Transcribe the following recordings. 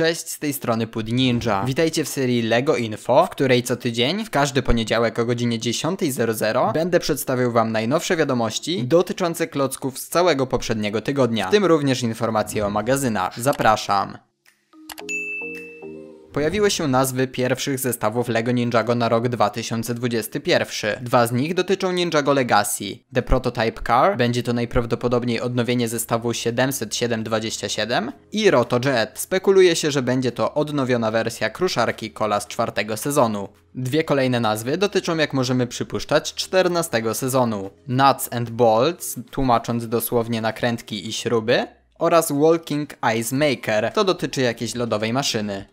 Cześć, z tej strony Pud Ninja. Witajcie w serii LEGO Info, w której co tydzień, w każdy poniedziałek o godzinie 10.00 będę przedstawiał Wam najnowsze wiadomości dotyczące klocków z całego poprzedniego tygodnia, w tym również informacje o magazynach. Zapraszam! Pojawiły się nazwy pierwszych zestawów LEGO Ninjago na rok 2021. Dwa z nich dotyczą Ninjago Legacy. The Prototype Car, będzie to najprawdopodobniej odnowienie zestawu 70727 i Roto Jet. Spekuluje się, że będzie to odnowiona wersja kruszarki kola z czwartego sezonu. Dwie kolejne nazwy dotyczą, jak możemy przypuszczać, 14 sezonu. Nuts and Bolts, tłumacząc dosłownie nakrętki i śruby, oraz Walking Ice Maker, to dotyczy jakiejś lodowej maszyny.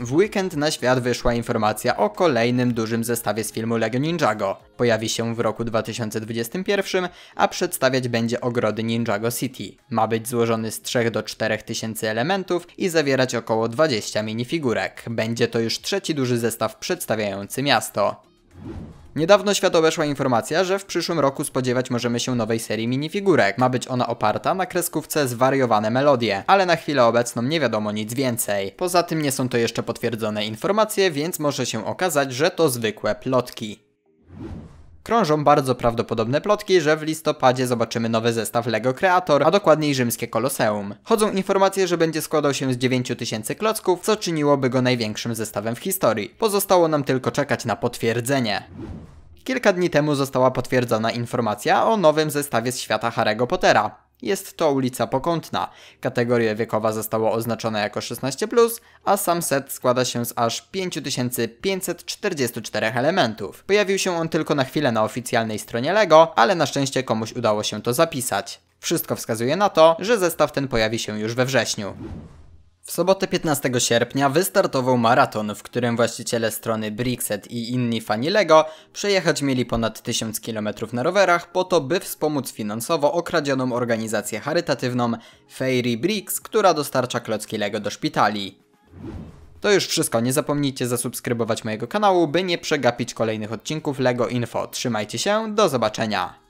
W weekend na świat wyszła informacja o kolejnym dużym zestawie z filmu Lego Ninjago. Pojawi się w roku 2021, a przedstawiać będzie ogrody Ninjago City. Ma być złożony z 3 do 4 tysięcy elementów i zawierać około 20 minifigurek. Będzie to już trzeci duży zestaw przedstawiający miasto. Niedawno świat obeszła informacja, że w przyszłym roku spodziewać możemy się nowej serii minifigurek. Ma być ona oparta na kreskówce zwariowane melodie, ale na chwilę obecną nie wiadomo nic więcej. Poza tym nie są to jeszcze potwierdzone informacje, więc może się okazać, że to zwykłe plotki. Krążą bardzo prawdopodobne plotki, że w listopadzie zobaczymy nowy zestaw LEGO Creator, a dokładniej rzymskie Koloseum. Chodzą informacje, że będzie składał się z 9000 klocków, co czyniłoby go największym zestawem w historii. Pozostało nam tylko czekać na potwierdzenie. Kilka dni temu została potwierdzona informacja o nowym zestawie z świata Harry'ego Pottera. Jest to ulica Pokątna. Kategoria wiekowa została oznaczona jako 16+, a sam set składa się z aż 5544 elementów. Pojawił się on tylko na chwilę na oficjalnej stronie LEGO, ale na szczęście komuś udało się to zapisać. Wszystko wskazuje na to, że zestaw ten pojawi się już we wrześniu. W sobotę 15 sierpnia wystartował maraton, w którym właściciele strony Brixet i inni fani LEGO przejechać mieli ponad 1000 km na rowerach po to, by wspomóc finansowo okradzioną organizację charytatywną Fairy Bricks, która dostarcza klocki LEGO do szpitali. To już wszystko, nie zapomnijcie zasubskrybować mojego kanału, by nie przegapić kolejnych odcinków LEGO Info. Trzymajcie się, do zobaczenia!